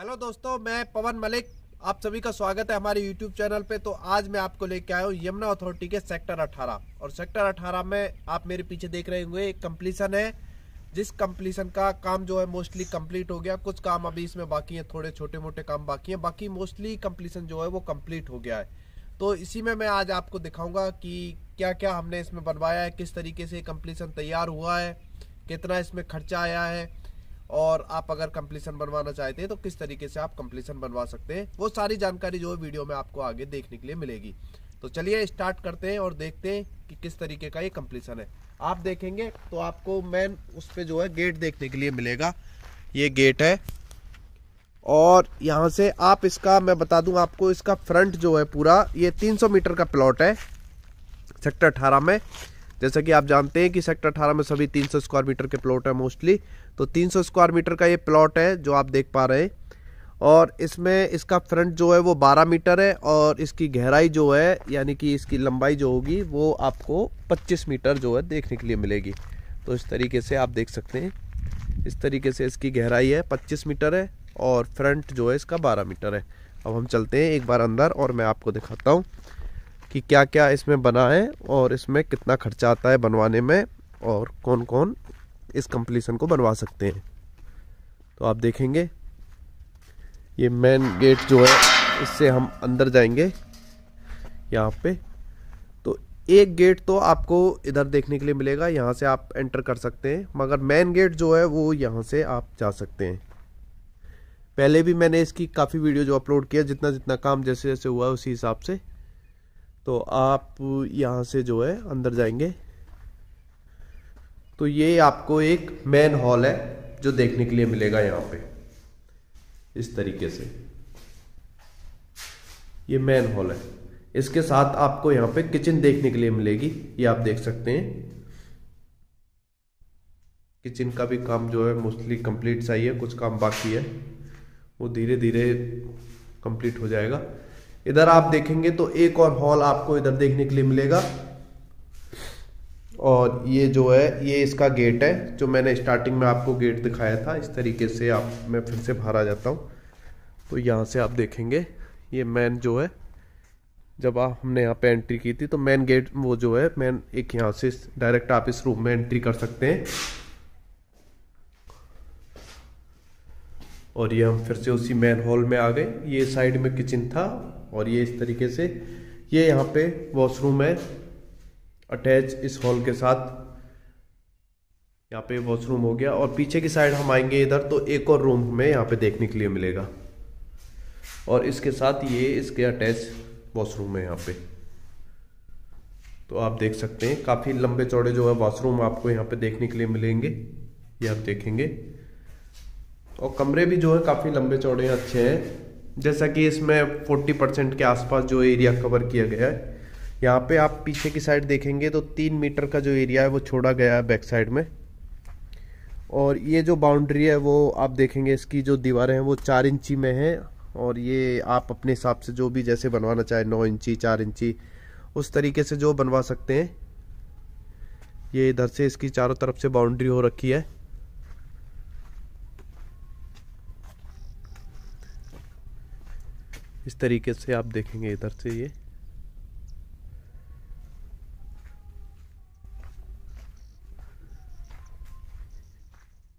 hello दोस्तों मैं पवन मलिक आप सभी का स्वागत है हमारे यूट्यूब चैनल पे तो आज मैं आपको लेके आया हूँ यमुना अथॉरिटी के सेक्टर 18 और सेक्टर 18 में आप मेरे पीछे देख रहे होंगे एक कम्प्लीसन है जिस कम्प्लीसन का काम जो है मोस्टली कंप्लीट हो गया कुछ काम अभी इसमें बाकी है थोड़े छोटे मोटे काम बाकी हैं बाकी मोस्टली कम्प्लीसन जो है वो कम्प्लीट हो गया है तो इसी में मैं आज आपको दिखाऊंगा कि क्या क्या हमने इसमें बनवाया है किस तरीके से कम्प्लीसन तैयार हुआ है कितना इसमें खर्चा आया है और आप अगर कंप्लीसन बनवाना चाहते हैं तो किस तरीके से आप कंप्लीसन बनवा सकते हैं वो सारी जानकारी जो है वीडियो में आपको आगे देखने के लिए मिलेगी तो चलिए स्टार्ट करते हैं और देखते हैं कि किस तरीके का ये कंप्लीसन है आप देखेंगे तो आपको मेन उस पर जो है गेट देखने के लिए मिलेगा ये गेट है और यहाँ से आप इसका मैं बता दूँ आपको इसका फ्रंट जो है पूरा ये तीन मीटर का प्लॉट है सेक्टर अठारह में जैसा कि आप जानते हैं कि सेक्टर अठारह में सभी तीन स्क्वायर मीटर के प्लॉट है मोस्टली तो तीन स्क्वायर मीटर का ये प्लॉट है जो आप देख पा रहे हैं और इसमें इसका फ्रंट जो है वो 12 मीटर है और इसकी गहराई जो है यानी कि इसकी लंबाई जो होगी वो आपको 25 मीटर जो है देखने के लिए मिलेगी तो इस तरीके से आप देख सकते हैं इस तरीके से इसकी गहराई है 25 मीटर है और फ्रंट जो है इसका 12 मीटर है अब हम चलते हैं एक बार अंदर और मैं आपको दिखाता हूँ कि क्या क्या इसमें बना है और इसमें कितना खर्चा आता है बनवाने में और कौन कौन इस कंप्लीसन को बनवा सकते हैं तो आप देखेंगे ये मेन गेट जो है इससे हम अंदर जाएंगे यहाँ पे तो एक गेट तो आपको इधर देखने के लिए मिलेगा यहाँ से आप एंटर कर सकते हैं मगर मेन गेट जो है वो यहाँ से आप जा सकते हैं पहले भी मैंने इसकी काफ़ी वीडियो जो अपलोड किया जितना जितना काम जैसे जैसे हुआ उसी हिसाब से तो आप यहाँ से जो है अंदर जाएंगे तो ये आपको एक मेन हॉल है जो देखने के लिए मिलेगा यहाँ पे इस तरीके से ये मेन हॉल है इसके साथ आपको यहाँ पे किचन देखने के लिए मिलेगी ये आप देख सकते हैं किचन का भी काम जो है मोस्टली कंप्लीट है कुछ काम बाकी है वो धीरे धीरे कंप्लीट हो जाएगा इधर आप देखेंगे तो एक और हॉल आपको इधर देखने के लिए मिलेगा और ये जो है ये इसका गेट है जो मैंने स्टार्टिंग में आपको गेट दिखाया था इस तरीके से आप मैं फिर से बाहर आ जाता हूँ तो यहाँ से आप देखेंगे ये मेन जो है जब आप हमने यहाँ पे एंट्री की थी तो मेन गेट वो जो है मैन एक यहाँ से डायरेक्ट आप इस रूम में एंट्री कर सकते हैं और ये हम फिर से उसी मेन हॉल में आ गए ये साइड में किचन था और ये इस तरीके से ये यहाँ पे वॉशरूम है अटैच इस हॉल के साथ यहाँ पे वॉशरूम हो गया और पीछे की साइड हम आएंगे इधर तो एक और रूम हमें यहाँ पे देखने के लिए मिलेगा और इसके साथ ये इसके अटैच वॉशरूम है यहाँ पे तो आप देख सकते हैं काफ़ी लंबे चौड़े जो है वॉशरूम आपको यहाँ पे देखने के लिए मिलेंगे ये आप देखेंगे और कमरे भी जो है काफ़ी लंबे चौड़े अच्छे हैं जैसा कि इसमें 40 परसेंट के आसपास जो एरिया कवर किया गया है यहाँ पे आप पीछे की साइड देखेंगे तो तीन मीटर का जो एरिया है वो छोड़ा गया है बैक साइड में और ये जो बाउंड्री है वो आप देखेंगे इसकी जो दीवारें हैं वो चार इंची में हैं और ये आप अपने हिसाब से जो भी जैसे बनवाना चाहे नौ इंची चार इंची उस तरीके से जो बनवा सकते हैं ये इधर से इसकी चारों तरफ से बाउंड्री हो रखी है इस तरीके से आप देखेंगे इधर से ये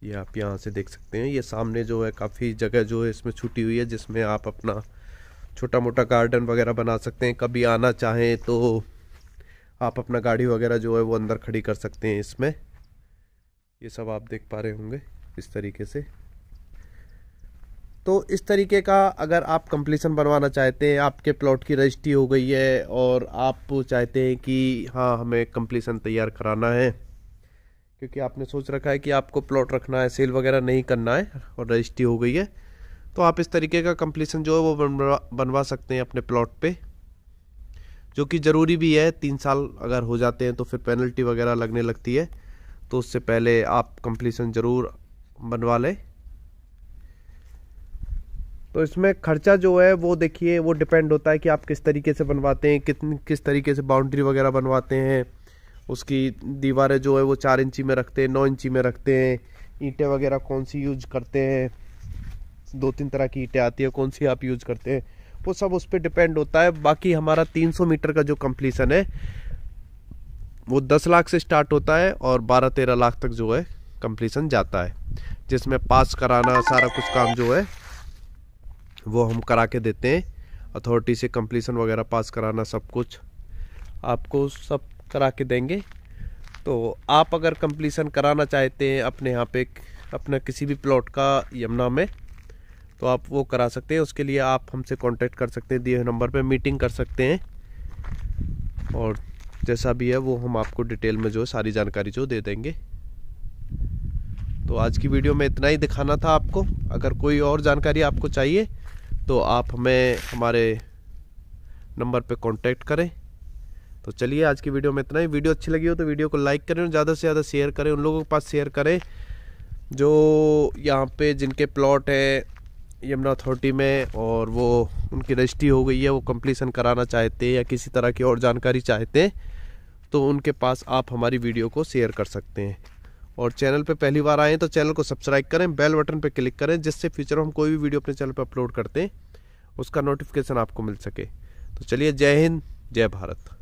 ये आप यहाँ से देख सकते हैं ये सामने जो है काफ़ी जगह जो है इसमें छुटी हुई है जिसमें आप अपना छोटा मोटा गार्डन वगैरह बना सकते हैं कभी आना चाहें तो आप अपना गाड़ी वगैरह जो है वो अंदर खड़ी कर सकते हैं इसमें ये सब आप देख पा रहे होंगे इस तरीके से तो इस तरीके का अगर आप कंप्लीसन बनवाना चाहते हैं आपके प्लॉट की रजिस्ट्री हो गई है और आप चाहते हैं कि हाँ हमें कंप्लीसन तैयार कराना है क्योंकि आपने सोच रखा है कि आपको प्लॉट रखना है सेल वगैरह नहीं करना है और रजिस्ट्री हो गई है तो आप इस तरीके का कंप्लीसन जो है वो बनवा बनवा सकते हैं अपने प्लॉट पे जो कि ज़रूरी भी है तीन साल अगर हो जाते हैं तो फिर पेनल्टी वगैरह लगने लगती है तो उससे पहले आप कंप्लीसन ज़रूर बनवा लें तो इसमें खर्चा जो है वो देखिए वो डिपेंड होता है कि आप किस तरीके से बनवाते हैं कितनी किस तरीके से बाउंड्री वगैरह बनवाते हैं उसकी दीवारें जो है वो चार इंची में रखते हैं नौ इंची में रखते हैं ईंटें वगैरह कौन सी यूज करते हैं दो तीन तरह की ईंटें आती है कौन सी आप यूज करते हैं वो सब उस पर डिपेंड होता है बाकी हमारा 300 मीटर का जो कम्प्लीसन है वो 10 लाख से स्टार्ट होता है और 12-13 लाख तक जो है कम्प्लीसन जाता है जिसमें पास कराना सारा कुछ काम जो है वो हम करा के देते हैं अथॉरिटी से कंप्लीसन वगैरह पास कराना सब कुछ आपको सब करा के देंगे तो आप अगर कंप्लीसन कराना चाहते हैं अपने यहाँ पे अपना किसी भी प्लॉट का यमुना में तो आप वो करा सकते हैं उसके लिए आप हमसे कांटेक्ट कर सकते हैं दिए हुए नंबर पे मीटिंग कर सकते हैं और जैसा भी है वो हम आपको डिटेल में जो सारी जानकारी जो दे देंगे तो आज की वीडियो में इतना ही दिखाना था आपको अगर कोई और जानकारी आपको चाहिए तो आप हमें हमारे नंबर पे कांटेक्ट करें तो चलिए आज की वीडियो में इतना ही वीडियो अच्छी लगी हो तो वीडियो को लाइक करें और ज़्यादा से ज़्यादा शेयर करें उन लोगों के पास शेयर करें जो यहाँ पे जिनके प्लॉट हैं यमुना अथॉरिटी में और वो उनकी रजिस्ट्री हो गई है वो कंप्लीसन कराना चाहते हैं या किसी तरह की और जानकारी चाहते हैं तो उनके पास आप हमारी वीडियो को शेयर कर सकते हैं और चैनल पे पहली बार आए तो चैनल को सब्सक्राइब करें बेल बटन पे क्लिक करें जिससे फ्यूचर में हम कोई भी वीडियो अपने चैनल पर अपलोड करते हैं उसका नोटिफिकेशन आपको मिल सके तो चलिए जय हिंद जय भारत